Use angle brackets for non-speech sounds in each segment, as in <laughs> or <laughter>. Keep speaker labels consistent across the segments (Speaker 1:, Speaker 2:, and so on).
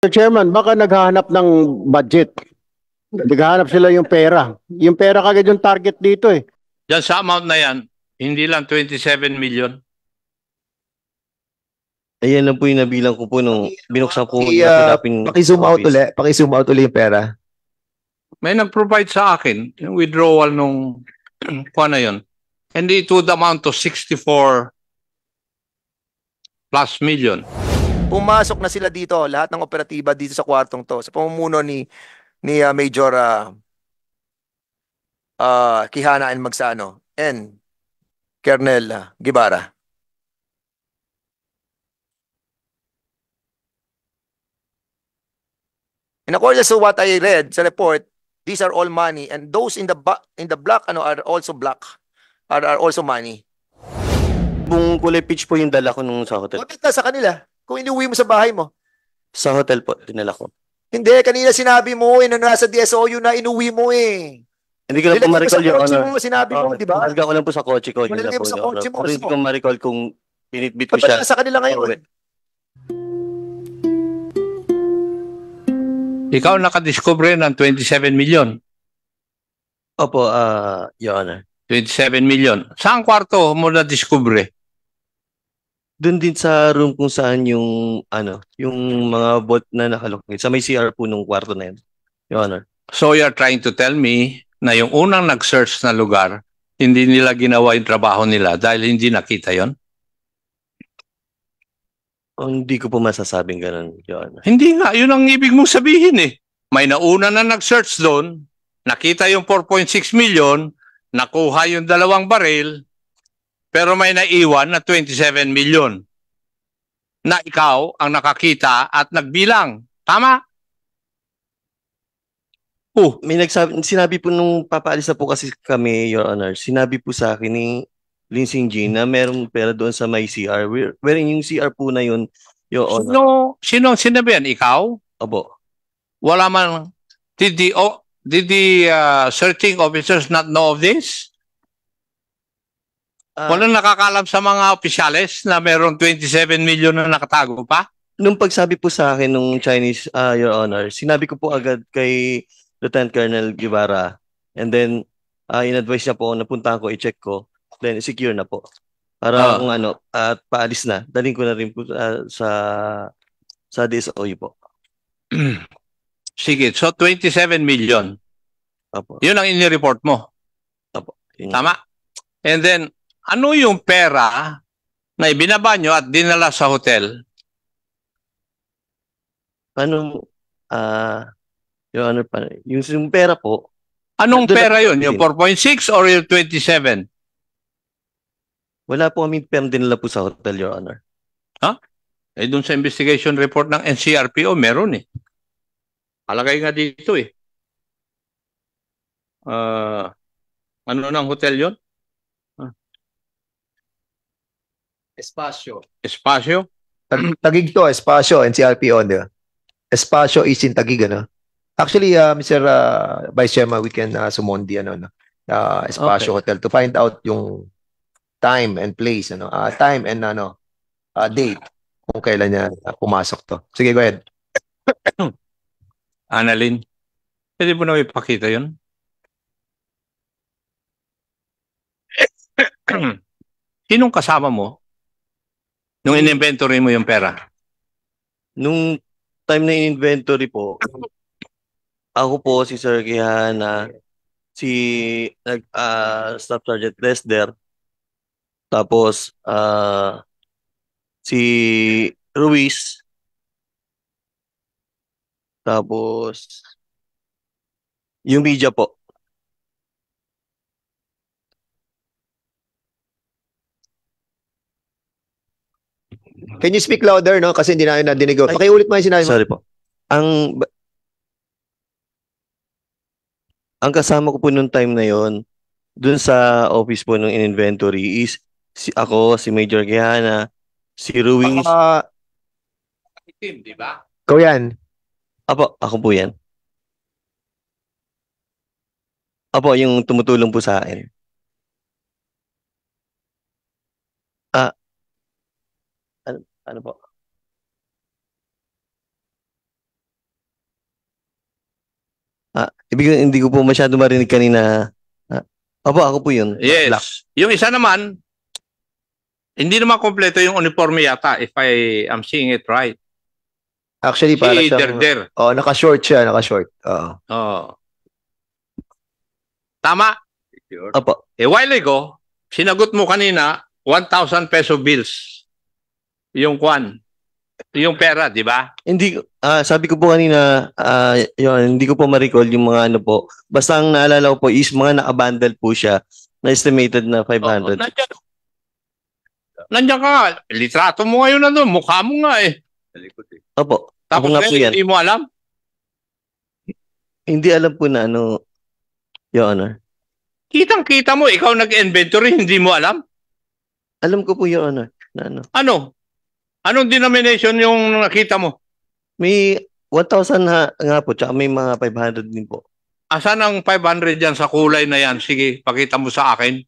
Speaker 1: Mr. Chairman, baka naghahanap ng budget. Naghahanap sila yung pera. Yung pera kagad yung target dito eh.
Speaker 2: Yan sa amount na yan, hindi lang 27 million. Ayan lang po yung nabilang ko po nung binuksan ko yung uh, paki zoom out ulit.
Speaker 1: Paki-zoom out ulit yung pera.
Speaker 2: May nag-provide sa akin yung withdrawal nung <clears throat> kuha na yun. And it would amount to 64 plus million.
Speaker 1: Pumasok na sila dito, lahat ng operatiba dito sa kwartong to, sa pamumuno ni ni uh, Major uh, ah, uh, ah, Kihana and Magsano and Colonel uh, Gibara. And according to what I read sa report, these are all money and those in the in the black ano are also black are, are also money. Bung
Speaker 3: kulay pitch po yung dala ko nung sa hotel. Contact
Speaker 1: na sa kanila.
Speaker 3: Kung inuwi mo sa bahay mo. Sa hotel po, dinala ko.
Speaker 1: Hindi, kanina sinabi mo, eh, na nasa DSOU na inuwi mo eh. Hindi ko lang po ma-recall yung ano. Mo, sinabi oh, mo, di
Speaker 3: ba? Nalga ko lang po sa kotse ko. Nalga mo sa kotse mo. Hindi ko ma-recall kung
Speaker 2: pinitbit ko siya. Sa
Speaker 1: kanila ngayon.
Speaker 2: Ikaw nakadiscover ng 27 million. Opo, uh, Your Honor. 27 million. Saan kwarto mo na-discover?
Speaker 3: doon din sa room kung saan yung ano, yung mga bot na
Speaker 2: nakalocate. Sa may CR po nung kwarto na yun. Your Honor. So you're trying to tell me na yung unang nag-search na lugar, hindi nila ginawa yung trabaho nila dahil hindi nakita yon? Oh, hindi ko po masasabing ganun, Your Honor. Hindi nga, yun ang ibig mong sabihin eh. May nauna na nag-search doon, nakita yung 4.6 million, nakuha yung dalawang baril, pero may naiwan na 27 million na ikaw ang nakakita at nagbilang. Tama?
Speaker 3: Oh, may nagsabi, sinabi po nung papaalis na po kasi kami, Your Honor, sinabi po sa akin ni Linsing Jean na merong pera doon sa
Speaker 2: may CR. Where, wherein yung CR po na yun, Your Honor. Sino, sino sinabi yan? Ikaw? Opo. Wala man, did the, oh, did the uh, searching officers not know of this? Uh, ah. Walang nakakalam sa mga opisyales na mayroong 27 million na nakatago pa?
Speaker 3: Nung pagsabi po sa akin nung Chinese, uh, Your Honor, sinabi ko po agad kay Lieutenant Colonel Guevara. And then, uh, in-advise niya po, napuntahan ko, i-check ko. Then, secure na po. Para uh, kung ano, at uh, paalis na. Daling ko na rin po uh, sa sa DSOE po.
Speaker 2: <clears throat> Sige, so 27 million. Apo. Yun ang in-report mo. Apo. Yun. Tama? And then, ano yung pera na ibinaba nyo at dinala sa hotel?
Speaker 3: Ano, ah, Your Honor, pa, yung, yung pera po, Anong pera yun? Yung
Speaker 2: 4.6 or yung 27? wala po kami perm dinala po sa hotel, Your Honor. Ha? Eh, dun sa investigation report ng NCRPO, meron eh. Alagay nga dito eh. Ah, ano ng hotel yon?
Speaker 1: Espacio.
Speaker 2: Espacio?
Speaker 1: Tag- tagig to, Espacio, NCRP on, oh, di ba? Espacio is in Tagig, ano? Actually, uh, Mr. Uh, Vice Chairman, we can uh, sumondi, ano, no? Uh, Espacio okay. Hotel to find out yung time and place, ano? Uh, time and, ano, uh, date kung kailan niya uh, pumasok to. Sige, go ahead.
Speaker 2: <clears throat> Annalyn, pwede mo na ipakita yun? <clears throat> Sinong kasama mo? Nung in-inventory mo yung pera?
Speaker 3: Nung time na in-inventory po, ako po si Sir Kihana, si nag uh, Staff Sergeant Lester, tapos uh, si Ruiz, tapos yung media po.
Speaker 1: Can you speak louder, no? Kasi hindi na yun nadinig Pakiulit mo yung sinabi mo. Sorry po.
Speaker 3: Ang ang kasama ko po noong time na yon dun sa office po ng inventory is si ako, si Major Gihana, si Ruiz. Uh,
Speaker 2: itim, di ba?
Speaker 3: Ikaw yan. Apo, ako po yan. Apo, yung tumutulong po sa akin. Ano po? Ah, ibig hindi ko po masyado marinig kanina. Ah, opo, ako po yun. Yes.
Speaker 2: Black. Yung isa naman, hindi naman kompleto yung uniforme yata if I am seeing it right. Actually, si para si siyang... Der,
Speaker 1: Oh, naka-short siya, naka-short. Oo.
Speaker 2: Oh. oh. Tama? Sure. Opo. A while ago, sinagot mo kanina, 1,000 peso bills. Yung kwan. Yung pera, di ba?
Speaker 3: Hindi, ah sabi ko po kanina, ah yun, hindi ko po ma-recall yung mga ano po. Basta ang naalala ko po is mga nakabundle po siya na estimated na Oo, 500. nandiyan.
Speaker 2: Nandiyan ka. Litrato mo ngayon na ano, doon. Mukha mo nga eh. Opo. Ako Tapos nga po ngayon, yan. hindi mo alam.
Speaker 3: Hindi alam po na ano, Your Honor.
Speaker 2: Kitang-kita mo, ikaw nag-inventory, hindi mo alam. Alam ko po, Your Honor, na ano. Ano? Anong denomination yung nakita mo? May
Speaker 3: 1,000 ha, nga po, tsaka may mga 500 din po.
Speaker 2: Asan ang 500 yan sa kulay na yan? Sige, pakita mo sa akin.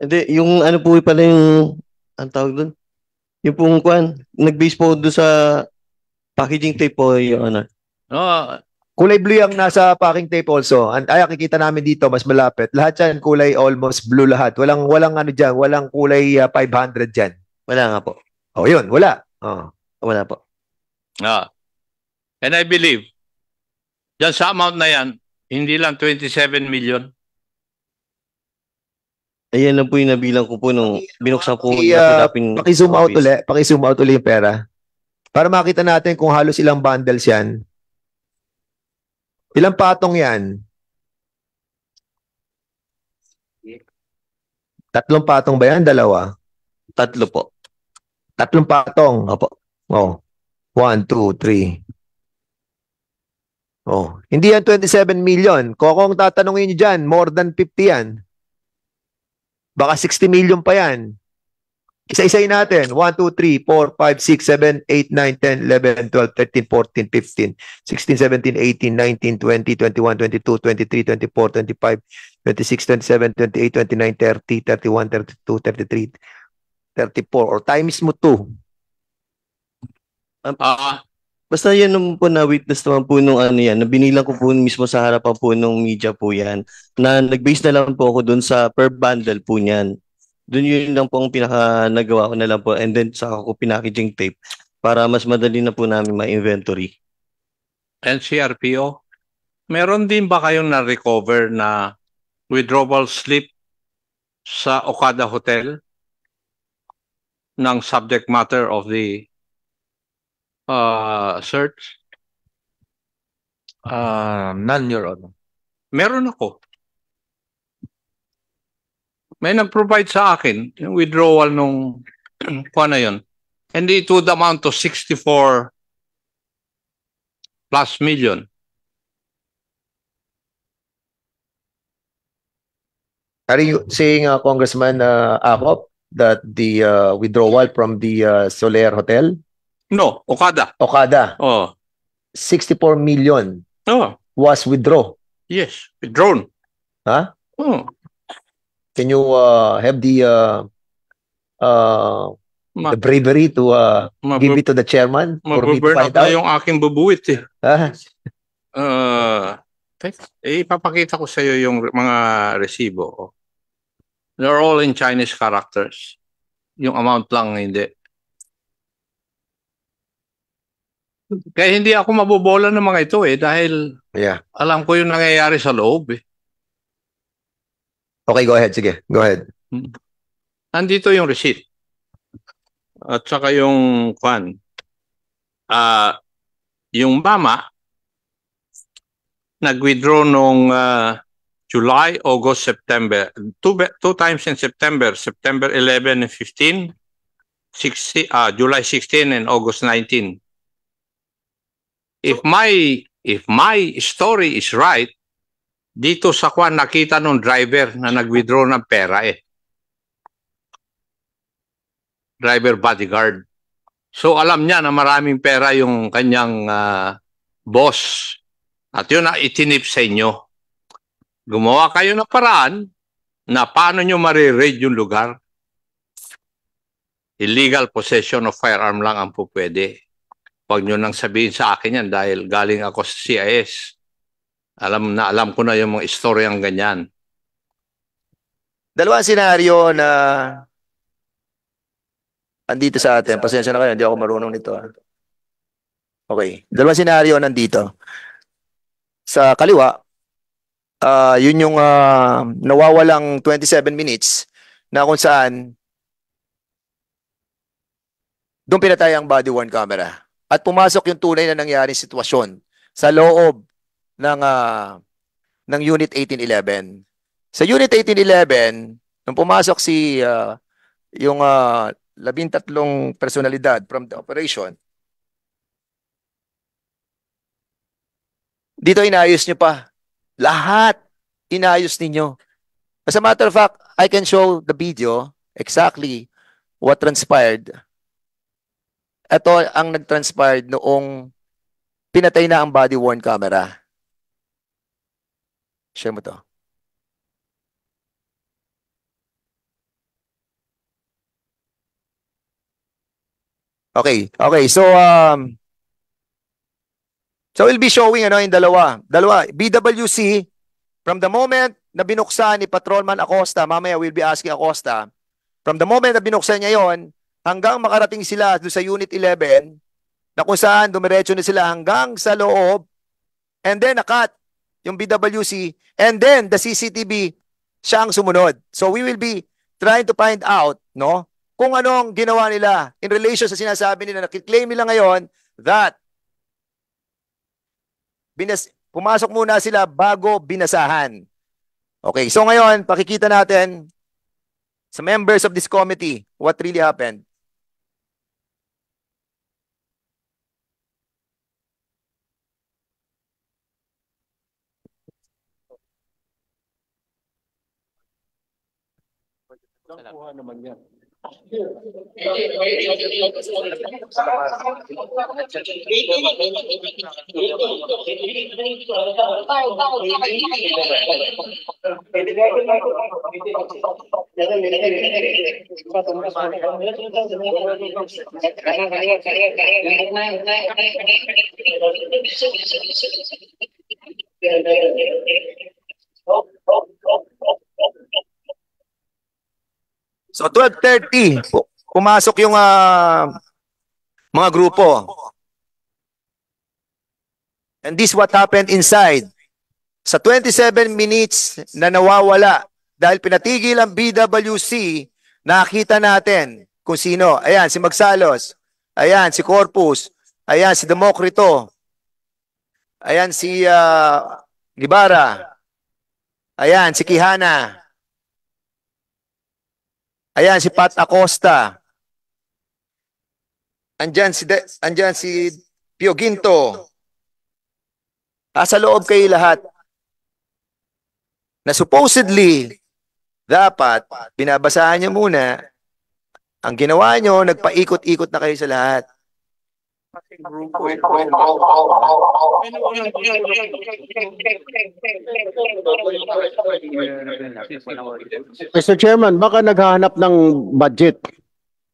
Speaker 3: Hindi, yung ano po pala yung, ang tawag doon? Yung pong kwan, nag-base po doon sa packaging tape po, yung ano.
Speaker 2: No,
Speaker 1: Kulay blue yung nasa packing tape also. And ay nakikita namin dito mas malapit. Lahat 'yan kulay almost blue lahat. Walang walang ano diyan, walang kulay uh, 500 diyan. Wala nga
Speaker 3: po. Oh, 'yun, wala. Oh, wala po.
Speaker 2: Ah. And I believe diyan sa amount na 'yan, hindi lang 27 million.
Speaker 3: Ayan lang po yung nabilang ko po nung binuksan ko. I, uh, ah, paki-zoom out ulit.
Speaker 1: Paki-zoom out ulit yung pera. Para makita natin kung halos ilang bundles yan. Ilang patong yan? Tatlong patong ba yan? Dalawa? Tatlo po. Tatlong patong. Opo. Oh. One, two, three. Oh. Hindi yan 27 million. Kokong tatanungin nyo dyan, more than 50 yan. Baka 60 million pa yan. Isa-isayin natin. 1, 2, 3, 4, 5, 6, 7, 8, 9, 10, 11, 12, 13, 14, 15, 16, 17, 18, 19, 20, 21, 22, 23, 24, 25, 26, 27, 28, 29, 30, 31, 32, 33, 34. Or times mo 2.
Speaker 3: Ah, um, Basta yan naman po na-witness naman po nung ano yan, na binilang ko po mismo sa harapan po nung media po yan, na nag-base na lang po ako dun sa per bundle po niyan. Doon yun lang po ang pinaka nagawa ko na lang po. And then saka ko pinackaging tape para mas madali na po namin ma-inventory.
Speaker 2: NCRPO, meron din ba kayong na-recover na withdrawal slip sa Okada Hotel ng subject matter of the uh, search? Uh, none, Your Honor. Meron ako may nag-provide sa akin yung withdrawal nung <clears throat> kuha na yun. And it would amount to 64 plus million.
Speaker 1: Are you saying, uh, Congressman uh, Akop, that the uh, withdrawal from the uh, Soler Hotel?
Speaker 2: No, Okada. Okada. Oh.
Speaker 1: 64 million. Oh. Was withdrawn. Yes, withdrawn. Huh? Oh. Can you uh, have the uh, uh, Ma- the bravery to uh, Mab- give it to the chairman for me to find out? yung aking bubuwit eh. Ah.
Speaker 2: <laughs> uh, eh, ipapakita ko sa iyo yung mga resibo. Oh. They're all in Chinese characters. Yung amount lang hindi. Kaya hindi ako mabobola ng mga ito eh dahil yeah. alam ko yung nangyayari sa loob eh.
Speaker 1: Okay, go ahead. Sige, go ahead.
Speaker 2: Nandito yung receipt. At saka yung kwan. Uh, yung mama, nag-withdraw nung uh, July, August, September. Two, two times in September, September 11 and 15, 60, uh, July 16 and August 19. If my if my story is right, dito sa kwan nakita nung driver na nag-withdraw ng pera eh. Driver bodyguard. So alam niya na maraming pera yung kanyang uh, boss. At yun na itinip sa inyo. Gumawa kayo ng paraan na paano nyo marirade yung lugar. Illegal possession of firearm lang ang pupwede. Huwag nyo nang sabihin sa akin yan dahil galing ako sa CIS alam na alam ko na yung mga istoryang ganyan.
Speaker 1: Dalawang senaryo na andito sa atin. Pasensya na kayo, hindi ako marunong nito. Ah. Okay. Dalawang senaryo nandito. Sa kaliwa, uh, yun yung uh, nawawalang 27 minutes na kung saan doon pinatay ang body worn camera. At pumasok yung tunay na nangyaring sitwasyon sa loob ng uh, ng Unit 1811. Sa Unit 1811, nung pumasok si uh, yung uh, labintatlong personalidad from the operation, dito inayos niyo pa. Lahat inayos ninyo. As a matter of fact, I can show the video exactly what transpired. Ito ang nag-transpired noong pinatay na ang body-worn camera. Share mo to. Okay, okay. So, um, so we'll be showing ano yung dalawa. Dalawa, BWC, from the moment na binuksan ni Patrolman Acosta, mamaya we'll be asking Acosta, from the moment na binuksan niya yon hanggang makarating sila do sa Unit 11, na kung saan dumiretso na sila hanggang sa loob, and then nakat yung BWC, and then the CCTV, siya ang sumunod. So we will be trying to find out, no, kung anong ginawa nila in relation sa sinasabi nila, nakiklaim nila ngayon that binas pumasok muna sila bago binasahan. Okay, so ngayon, pakikita natin sa members of this committee what really happened.
Speaker 4: namanya. Oh, oh, oh, oh.
Speaker 1: So 12.30, pumasok yung uh, mga grupo. And this what happened inside. Sa 27 minutes na nawawala dahil pinatigil ang BWC, nakita natin kung sino. Ayan, si Magsalos. Ayan, si Corpus. Ayan, si Demokrito. Ayan, si uh, ah, Libara. Ayan, si Kihana. Ayan, si Pat Acosta. Andyan si, De, andyan si Pio Ginto. Nasa loob kayo lahat na supposedly dapat binabasahan niyo muna ang ginawa niyo, nagpaikot-ikot na kayo sa lahat. Mr. Chairman, baka naghahanap ng budget.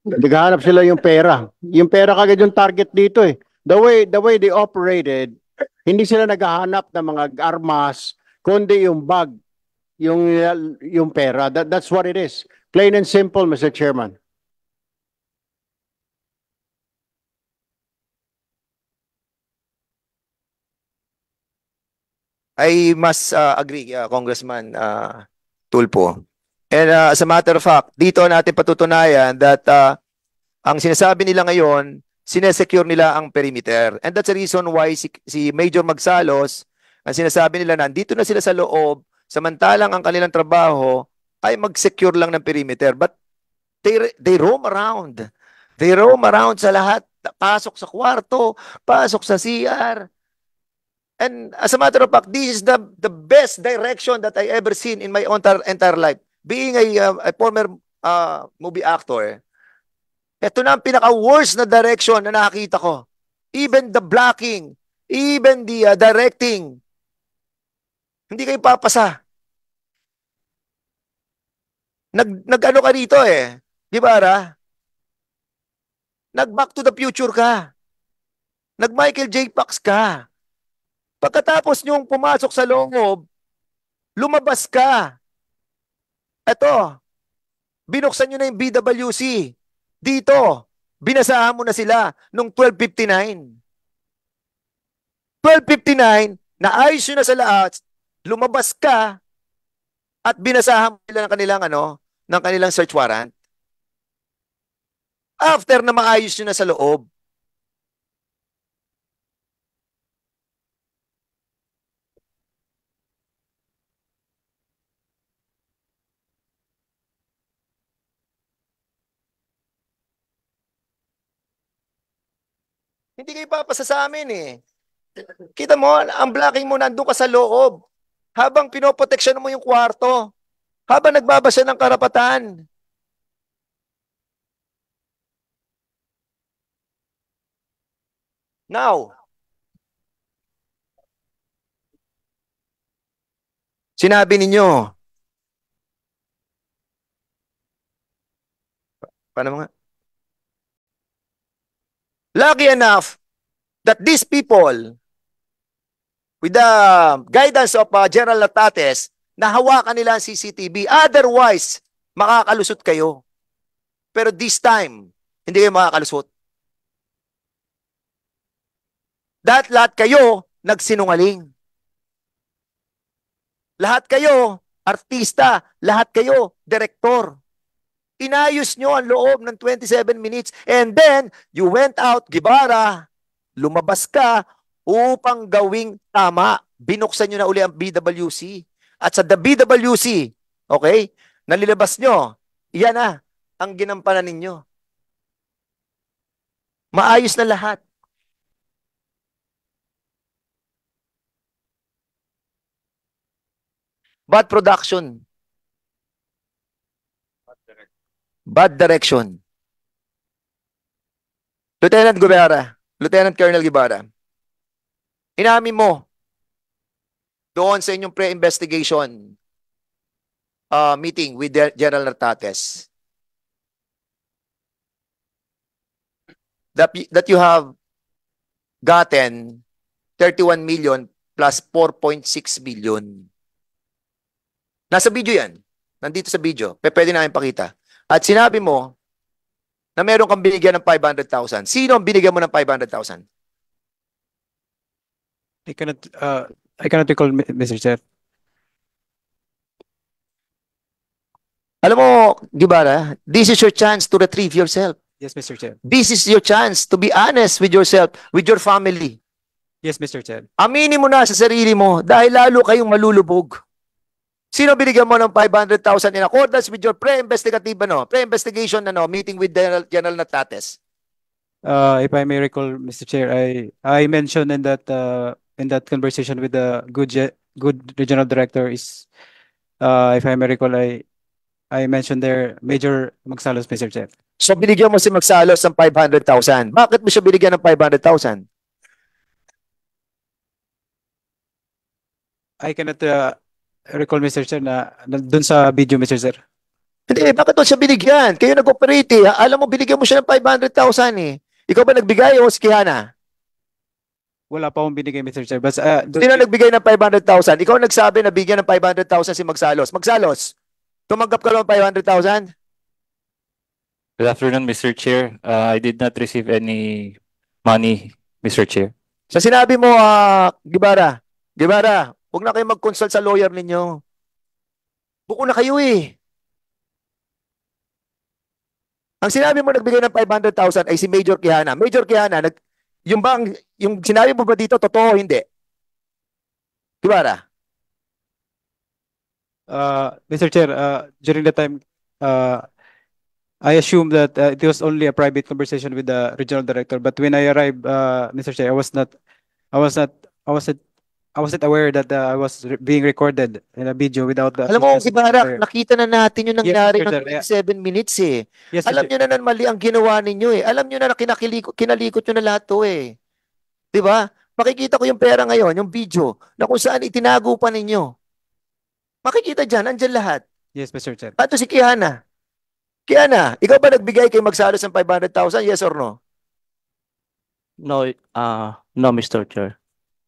Speaker 1: Naghahanap sila yung pera. Yung pera kagad yung target dito eh. The way the way they operated, hindi sila naghahanap ng mga armas, kundi yung bag, yung yung pera. That, that's what it is. Plain and simple, Mr. Chairman. I must uh, ah, agree, uh, Congressman uh, Tulpo. And uh, as a matter of fact, dito natin patutunayan that uh, ang sinasabi nila ngayon, sinesecure nila ang perimeter. And that's the reason why si, si Major Magsalos, ang sinasabi nila, nandito na sila sa loob, samantalang ang kanilang trabaho ay mag-secure lang ng perimeter. But they, they roam around. They roam around sa lahat. Pasok sa kwarto, pasok sa CR, And as a matter of fact, this is the, the best direction that I ever seen in my entire, entire life. Being a, uh, a former uh, movie actor, ito na ang pinaka-worst na direction na nakakita ko. Even the blocking, even the uh, directing, hindi kayo papasa. Nag, nag-ano ka dito eh. Di ba, Ra? Nag-back to the future ka. Nag-Michael J. Fox ka. Pagkatapos niyong pumasok sa loob, lumabas ka. Ito, binuksan niyo na yung BWC. Dito, binasahan mo na sila nung 1259. 1259, naayos nyo na sa lahat, lumabas ka, at binasahan mo nila ng kanilang, ano, ng kanilang search warrant. After na maayos nyo na sa loob, Hindi kayo papasa sa amin eh. Kita mo, ang blocking mo nandun ka sa loob. Habang pinoproteksyon mo yung kwarto. Habang nagbabasa ng karapatan. Now, sinabi ninyo, paano mga, lucky enough that these people, with the guidance of uh, General Latates, nahawakan nila ang CCTV. Otherwise, makakalusot kayo. Pero this time, hindi kayo makakalusot. Dahil lahat kayo nagsinungaling. Lahat kayo artista, lahat kayo direktor. Inayos nyo ang loob ng 27 minutes and then you went out, Gibara, lumabas ka upang gawing tama. Binuksan nyo na uli ang BWC. At sa the BWC, okay, nalilabas nyo, iyan na ang ginampanan ninyo. Maayos na lahat. Bad production Bad direction. Lieutenant Guevara, Lieutenant Colonel Guevara, inamin mo doon sa inyong pre-investigation uh, meeting with General Nartates that, that you have gotten 31 million plus 4.6 billion. Nasa video yan. Nandito sa video. P pwede namin pakita. At sinabi mo na meron kang binigyan ng 500,000. Sino ang binigyan mo ng 500,000? I cannot, uh,
Speaker 4: I cannot recall, Mr. Chair.
Speaker 1: Alam mo, Gibara, this is your chance to retrieve yourself. Yes, Mr. Chair. This is your chance to be honest with yourself, with your family.
Speaker 4: Yes, Mr. Chair.
Speaker 1: Aminin mo na sa sarili mo dahil lalo kayong malulubog. Sino binigyan mo ng 500,000 in accordance with your pre-investigative ano, pre-investigation ano, meeting with General, General Natates?
Speaker 4: Uh, if I may recall, Mr. Chair, I I mentioned in that uh, in that conversation with the good good regional director is uh, if I may recall, I I mentioned there Major Magsalos, Mr. Chair. So binigyan mo si Magsalos ng
Speaker 1: 500,000. Bakit mo siya binigyan ng 500,000?
Speaker 4: I cannot uh, recall, Mr. Sir, na, na doon sa video, Mr. Sir. Hindi,
Speaker 1: bakit doon siya binigyan? Kayo nag-operate eh. Alam mo, binigyan mo siya ng 500,000 eh. Ikaw ba nagbigay o si Kihana?
Speaker 4: Wala pa akong binigay, Mr. Sir. Basta, uh,
Speaker 1: doon... Sino nagbigay ng 500,000? Ikaw nagsabi na bigyan ng 500,000 si Magsalos. Magsalos, tumanggap ka lang ng 500,000?
Speaker 2: Good afternoon, Mr. Chair. Uh, I did
Speaker 1: not receive any money, Mr. Chair. Sa sinabi mo, uh, ah, Gibara, Gibara, Huwag na kayo mag-consult sa lawyer ninyo. Buko na kayo eh. Ang sinabi mo nagbigay ng 500,000 ay si Major Kihana. Major Kihana, nag, yung bang, yung sinabi mo ba dito, totoo o hindi?
Speaker 4: Kibara? Uh, Mr. Chair, uh, during the time, uh, I assume that uh, it was only a private conversation with the regional director. But when I arrived, uh, Mr. Chair, I was not, I was not, I was not I wasn't aware that uh, I was re- being recorded in a video without the Alam mo, si Barak,
Speaker 1: nakita na natin yung nangyari yes, ng 27 yeah. minutes eh. Yes, Alam nyo na na mali ang ginawa ninyo eh. Alam nyo na na kinakiliko, kinalikot nyo na lahat to eh. ba? Diba? Makikita ko yung pera ngayon, yung video, na kung saan itinago pa ninyo. Makikita dyan, andyan lahat. Yes, Mr. Chair. Pato si Kiana. Kiana, ikaw ba nagbigay kay Magsalos ng 500,000? Yes or no?
Speaker 4: No, uh, no, Mr. Chair.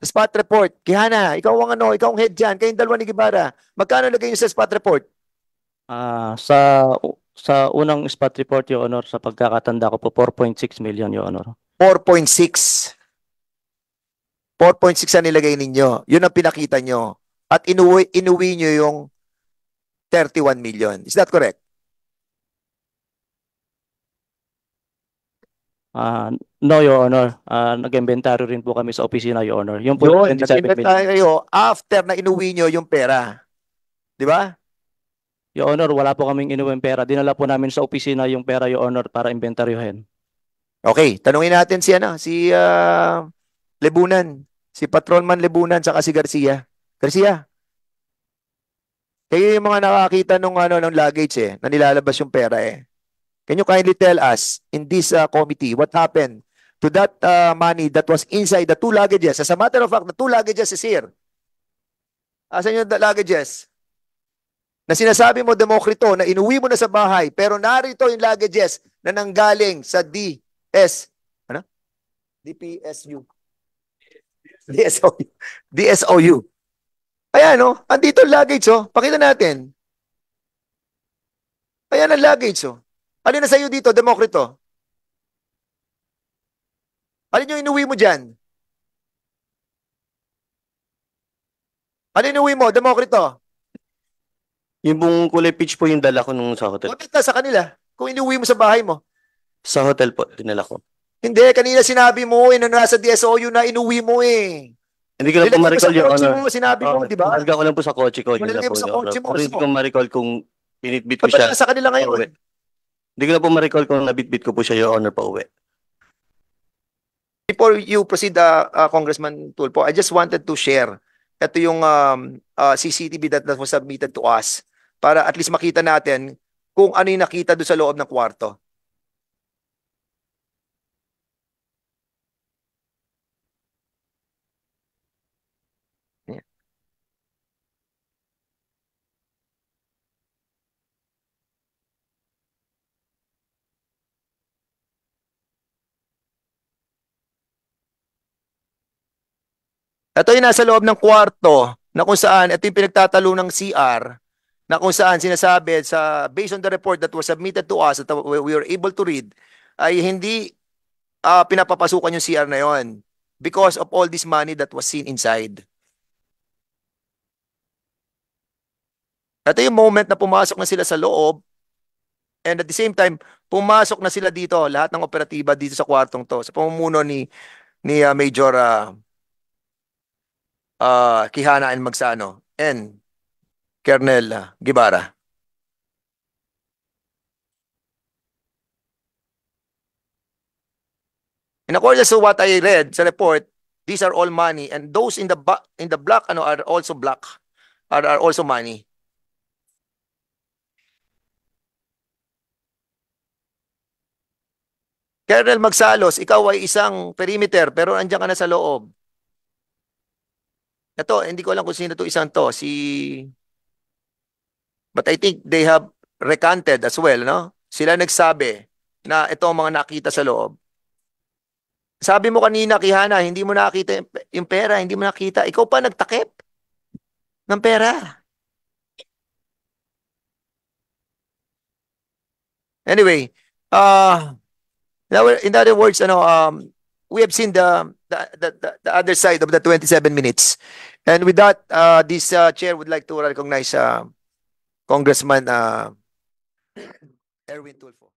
Speaker 1: Spot report. Kihana, ikaw ang ano, ikaw ang head dyan. Kayong dalawa ni Gibara. Magkano lagay niyo sa spot
Speaker 4: report? Ah, sa sa unang spot report, yo Honor, sa pagkakatanda ko po, 4.6 million, yo Honor. 4.6.
Speaker 1: 4.6 ang nilagay ninyo. Yun ang pinakita nyo. At inuwi, inuwi nyo yung 31 million. Is that correct?
Speaker 4: Uh, no, Your Honor. Uh, ah, nag inventory rin po kami sa opisina, Your Honor. Yung po, Yun, 27 million. kayo
Speaker 1: after na inuwi nyo yung pera. Di ba?
Speaker 4: Your Honor, wala po kaming inuwi pera. Dinala po namin sa opisina yung pera, Your Honor, para inventaryohin. Okay, tanungin natin si ano, si uh, ah, Lebunan,
Speaker 1: si Patrolman Lebunan saka si Garcia. Garcia. Kayo yung mga nakakita nung ano nung luggage eh, na nilalabas yung pera eh. Can you kindly tell us in this uh, committee what happened to that uh, money that was inside the two luggages? As a matter of fact, the two luggages is here. Asan yung luggages? Na sinasabi mo, Demokrito, na inuwi mo na sa bahay, pero narito yung luggages na nanggaling sa DS. Ano? DPSU. DSOU. DSOU. Ayan, no? Andito ang luggage, oh. Pakita natin. Ayan ang luggage, oh. Alin na sa iyo dito, Demokrito? Alin yung inuwi mo dyan? Alin inuwi mo,
Speaker 3: Demokrito? Yung buong kulay peach po yung dala ko nung sa hotel. Bakit na sa kanila? Kung inuwi mo sa bahay mo? Sa hotel po, dinala ko.
Speaker 1: Hindi, kanina sinabi mo, eh, na nasa DSOU na inuwi mo eh.
Speaker 3: Hindi ko lang po ma-recall yung ano. Mo, sinabi mo, di ba? Nalagay ko lang po sa kotse ko. Nalagay mo sa kotse mo. Hindi ko ma-recall kung pinitbit ko siya. Sa kanila ngayon. Hindi ko na po ma-recall kung nabitbit ko po siya, Your Honor, pa uwi. Before you proceed, uh, uh, Congressman Tulpo,
Speaker 1: I just wanted to share. Ito yung um, uh, CCTV that, that was submitted to us para at least makita natin kung ano yung nakita doon sa loob ng kwarto. Ito yung nasa loob ng kwarto na kung saan ito yung pinagtatalo ng CR na kung saan sinasabi sa based on the report that was submitted to us that we were able to read ay hindi uh, pinapapasukan yung CR na yon because of all this money that was seen inside. Ito yung moment na pumasok na sila sa loob and at the same time pumasok na sila dito lahat ng operatiba dito sa kwartong to sa pamumuno ni ni uh, Major uh, uh, ah, kihanaan magsano ah, and Kernel Gibara. In accordance to what I read sa report, these are all money and those in the in the black ano are also black are, are also money. Colonel Magsalos, ikaw ay isang perimeter pero andiyan ka na sa loob. Ito, hindi ko alam kung sino to isang to. Si... But I think they have recanted as well, no? Sila nagsabi na ito ang mga nakita sa loob. Sabi mo kanina, Kihana, hindi mo nakita yung pera, hindi mo nakita. Ikaw pa nagtakip ng pera. Anyway, uh, in other words, ano, um, we have seen the the, the, the other side of the 27 minutes. And with that, uh, this uh, chair would like to recognize uh, Congressman uh, Erwin Tulfo.